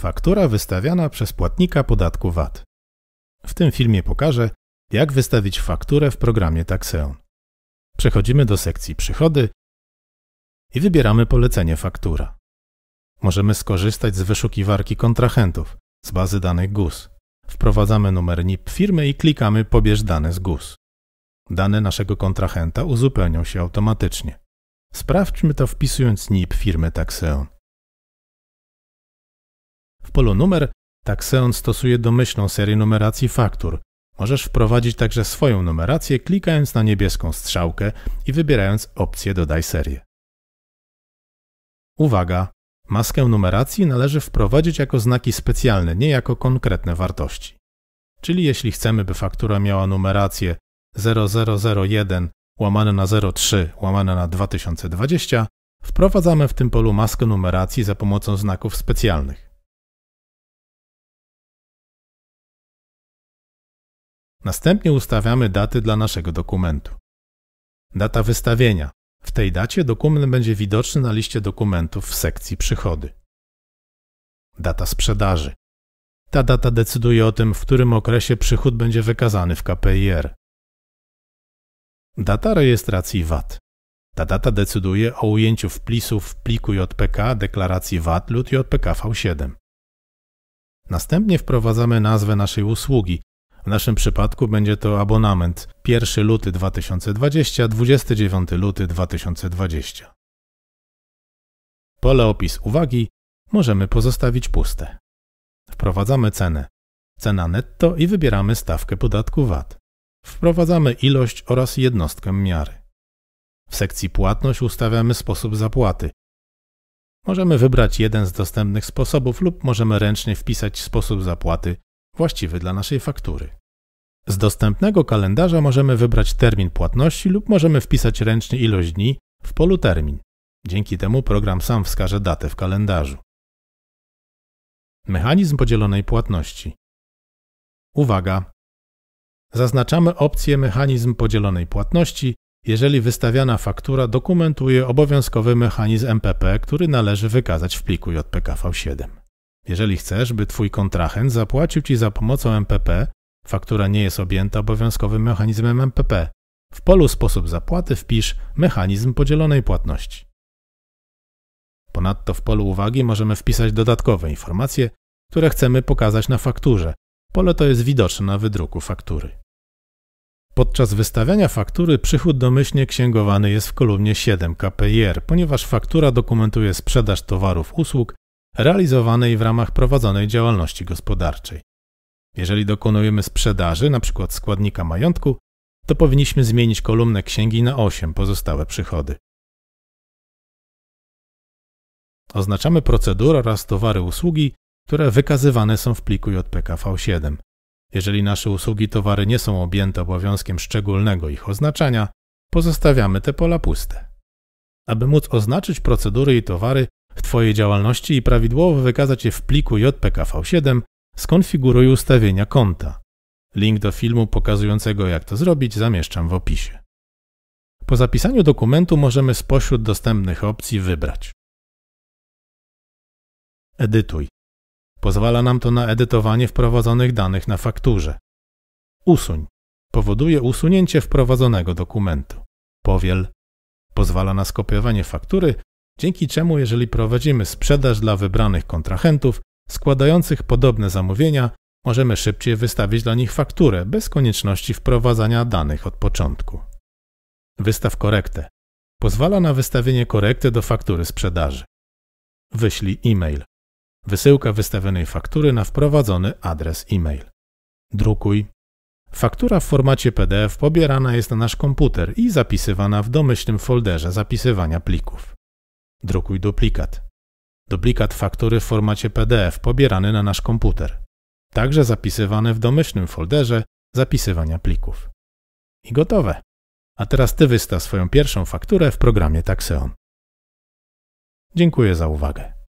Faktura wystawiana przez płatnika podatku VAT. W tym filmie pokażę, jak wystawić fakturę w programie Taxeon. Przechodzimy do sekcji Przychody i wybieramy polecenie faktura. Możemy skorzystać z wyszukiwarki kontrahentów z bazy danych GUS. Wprowadzamy numer NIP firmy i klikamy Pobierz dane z GUS. Dane naszego kontrahenta uzupełnią się automatycznie. Sprawdźmy to wpisując NIP firmy Taxeon polu numer Taxeon stosuje domyślną serię numeracji faktur. Możesz wprowadzić także swoją numerację klikając na niebieską strzałkę i wybierając opcję Dodaj serię. Uwaga! Maskę numeracji należy wprowadzić jako znaki specjalne, nie jako konkretne wartości. Czyli jeśli chcemy, by faktura miała numerację 0001 łamane na 03 łamane na 2020, wprowadzamy w tym polu maskę numeracji za pomocą znaków specjalnych. Następnie ustawiamy daty dla naszego dokumentu. Data wystawienia. W tej dacie dokument będzie widoczny na liście dokumentów w sekcji Przychody. Data sprzedaży. Ta data decyduje o tym, w którym okresie przychód będzie wykazany w KPIR. Data rejestracji VAT. Ta data decyduje o ujęciu wpisów w pliku JPK deklaracji VAT lub JPK V7. Następnie wprowadzamy nazwę naszej usługi, w naszym przypadku będzie to abonament 1 luty 2020, 29 luty 2020. Pole opis uwagi możemy pozostawić puste. Wprowadzamy cenę, cena netto i wybieramy stawkę podatku VAT. Wprowadzamy ilość oraz jednostkę miary. W sekcji płatność ustawiamy sposób zapłaty. Możemy wybrać jeden z dostępnych sposobów lub możemy ręcznie wpisać sposób zapłaty właściwy dla naszej faktury. Z dostępnego kalendarza możemy wybrać termin płatności lub możemy wpisać ręcznie ilość dni w polu termin. Dzięki temu program sam wskaże datę w kalendarzu. Mechanizm podzielonej płatności. Uwaga! Zaznaczamy opcję mechanizm podzielonej płatności, jeżeli wystawiana faktura dokumentuje obowiązkowy mechanizm MPP, który należy wykazać w pliku JPKV7. Jeżeli chcesz, by twój kontrahent zapłacił ci za pomocą MPP, faktura nie jest objęta obowiązkowym mechanizmem MPP. W polu sposób zapłaty wpisz mechanizm podzielonej płatności. Ponadto w polu uwagi możemy wpisać dodatkowe informacje, które chcemy pokazać na fakturze. Pole to jest widoczne na wydruku faktury. Podczas wystawiania faktury przychód domyślnie księgowany jest w kolumnie 7 KPIR, ponieważ faktura dokumentuje sprzedaż towarów, usług realizowanej w ramach prowadzonej działalności gospodarczej. Jeżeli dokonujemy sprzedaży, np. składnika majątku, to powinniśmy zmienić kolumnę księgi na 8 pozostałe przychody. Oznaczamy procedury oraz towary usługi, które wykazywane są w pliku JPKV7. Jeżeli nasze usługi towary nie są objęte obowiązkiem szczególnego ich oznaczania, pozostawiamy te pola puste. Aby móc oznaczyć procedury i towary, w Twojej działalności i prawidłowo wykazać je w pliku JPKV7, skonfiguruj ustawienia konta. Link do filmu pokazującego jak to zrobić zamieszczam w opisie. Po zapisaniu dokumentu możemy spośród dostępnych opcji wybrać. Edytuj. Pozwala nam to na edytowanie wprowadzonych danych na fakturze. Usuń. Powoduje usunięcie wprowadzonego dokumentu. Powiel. Pozwala na skopiowanie faktury dzięki czemu jeżeli prowadzimy sprzedaż dla wybranych kontrahentów składających podobne zamówienia, możemy szybciej wystawić dla nich fakturę bez konieczności wprowadzania danych od początku. Wystaw korektę. Pozwala na wystawienie korekty do faktury sprzedaży. Wyślij e-mail. Wysyłka wystawionej faktury na wprowadzony adres e-mail. Drukuj. Faktura w formacie PDF pobierana jest na nasz komputer i zapisywana w domyślnym folderze zapisywania plików. Drukuj duplikat. Duplikat faktury w formacie PDF pobierany na nasz komputer. Także zapisywany w domyślnym folderze zapisywania plików. I gotowe. A teraz Ty wystaw swoją pierwszą fakturę w programie Taxeon. Dziękuję za uwagę.